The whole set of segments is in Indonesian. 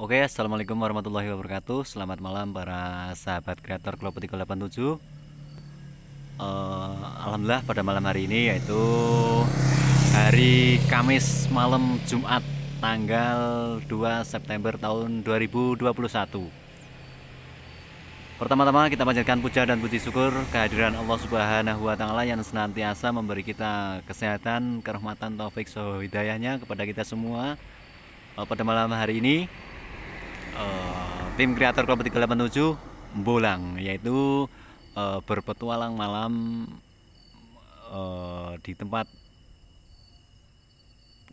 Oke, Assalamualaikum warahmatullahi wabarakatuh Selamat malam para sahabat kreator Klopo 387 uh, Alhamdulillah pada malam hari ini yaitu Hari Kamis malam Jumat Tanggal 2 September tahun 2021 Pertama-tama kita panjatkan puja dan puji syukur kehadiran Allah Subhanahu wa taala yang senantiasa memberi kita kesehatan, kerahmatan, taufik, hidayahnya kepada kita semua eh, pada malam hari ini uh, tim kreator klub 387 Bolang yaitu uh, berpetualang malam uh, di tempat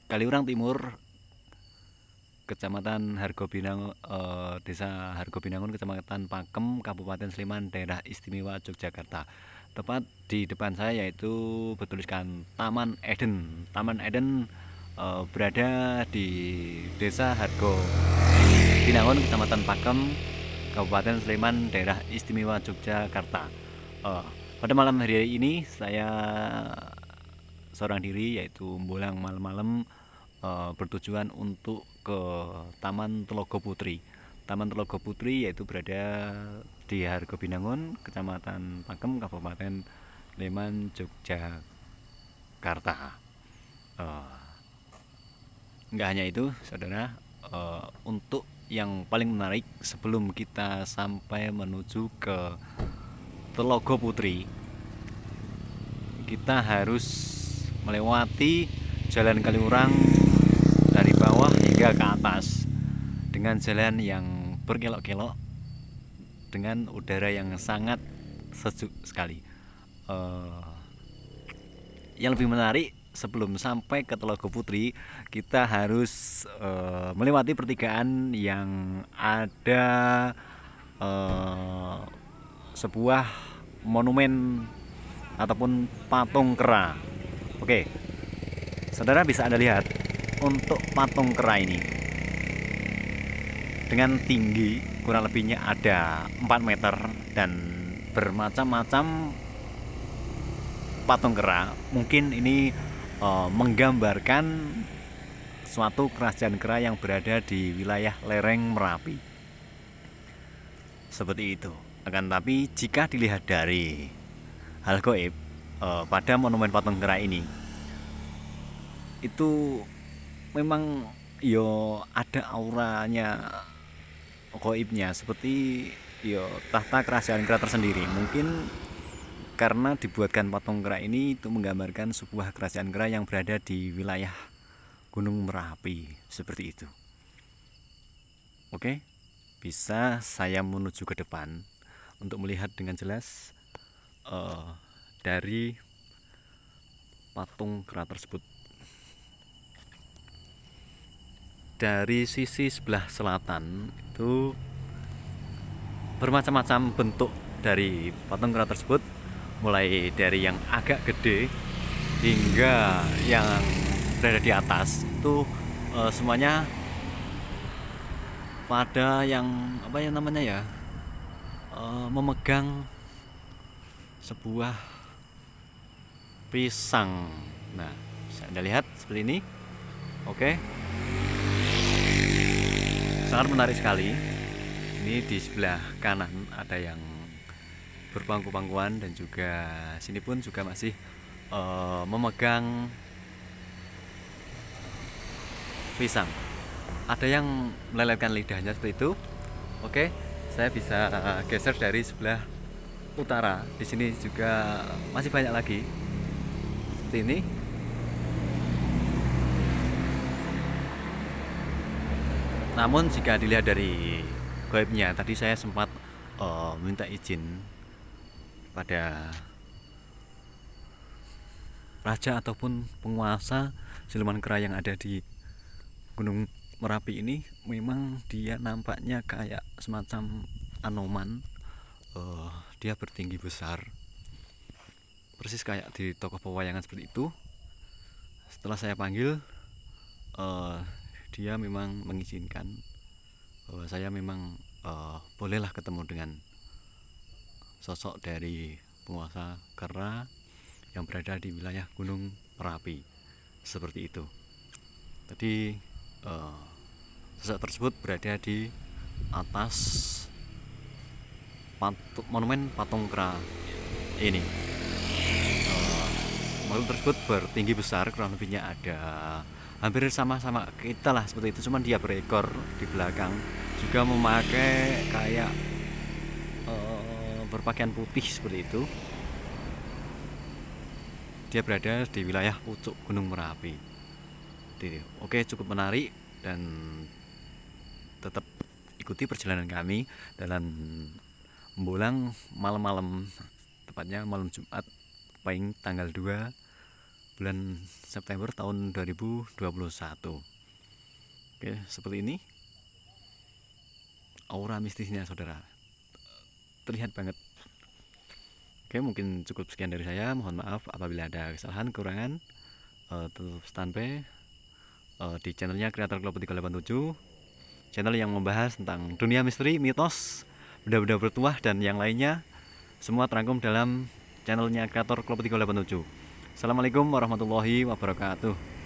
Kaliurang Timur Kecamatan Hargo Binangun uh, Desa Hargo Binangun Kecamatan Pakem Kabupaten Sleman Daerah Istimewa Yogyakarta tepat di depan saya yaitu bertuliskan Taman Eden. Taman Eden uh, berada di Desa Hargo. Binangun, Kecamatan Pakem, Kabupaten Sleman, Daerah Istimewa Yogyakarta. Uh, pada malam hari ini saya seorang diri yaitu bolang malam-malam uh, bertujuan untuk ke Taman Telogo Putri. Taman Telogo Putri yaitu berada di Harga Binangun, Kecamatan Pakem, Kabupaten Sleman, Yogyakarta. Uh, eh, enggak hanya itu, saudara, uh, untuk yang paling menarik sebelum kita sampai menuju ke Telogo Putri kita harus melewati jalan Kaliurang dari bawah hingga ke atas dengan jalan yang berkelok-kelok dengan udara yang sangat sejuk sekali uh, yang lebih menarik sebelum sampai ke Telaga Putri kita harus uh, melewati pertigaan yang ada uh, sebuah monumen ataupun patung kera. Oke. Saudara bisa Anda lihat untuk patung kera ini dengan tinggi kurang lebihnya ada 4 meter dan bermacam-macam patung kera. Mungkin ini Eh, menggambarkan suatu kerajaan kera yang berada di wilayah lereng Merapi. Seperti itu. Akan tapi jika dilihat dari hal goib uh, pada monumen patung kera ini itu memang yo ada auranya goibnya seperti yo tahta kerajaan kera tersendiri. Mungkin karena dibuatkan patung kera ini itu menggambarkan sebuah kerajaan kera yang berada di wilayah Gunung Merapi seperti itu oke bisa saya menuju ke depan untuk melihat dengan jelas uh, dari patung kera tersebut dari sisi sebelah selatan itu bermacam-macam bentuk dari patung kera tersebut mulai dari yang agak gede hingga yang berada di atas itu uh, semuanya pada yang apa ya namanya ya uh, memegang sebuah pisang nah bisa anda lihat seperti ini oke sangat menarik sekali ini di sebelah kanan ada yang berpangku-pangkuan dan juga sini pun juga masih uh, memegang pisang ada yang melelehkan lidahnya seperti itu oke saya bisa eh, geser dari sebelah utara di sini juga masih banyak lagi seperti ini namun jika dilihat dari goibnya tadi saya sempat uh, minta izin kepada raja ataupun penguasa siluman kera yang ada di Gunung Merapi ini memang dia nampaknya kayak semacam anoman uh, dia bertinggi besar persis kayak di tokoh pewayangan seperti itu setelah saya panggil uh, dia memang mengizinkan bahwa saya memang uh, bolehlah ketemu dengan sosok dari penguasa Kera yang berada di wilayah Gunung Merapi seperti itu. Jadi eh, sosok tersebut berada di atas patu, monumen patung Kera ini. Eh, monumen makhluk tersebut bertinggi besar kurang lebihnya ada hampir sama-sama kita lah seperti itu cuman dia berekor di belakang juga memakai kayak uh, berpakaian putih seperti itu. Dia berada di wilayah pucuk Gunung Merapi. Oke, cukup menarik dan tetap ikuti perjalanan kami dalam Bolang malam-malam tepatnya malam Jumat paling tanggal 2 bulan September tahun 2021 Oke seperti ini aura mistisnya saudara terlihat banget oke mungkin cukup sekian dari saya mohon maaf apabila ada kesalahan kekurangan uh, tetap standby uh, di channelnya kreator Club 387 channel yang membahas tentang dunia misteri mitos benda-benda bertuah dan yang lainnya semua terangkum dalam channelnya kreator Club 387 Assalamualaikum warahmatullahi wabarakatuh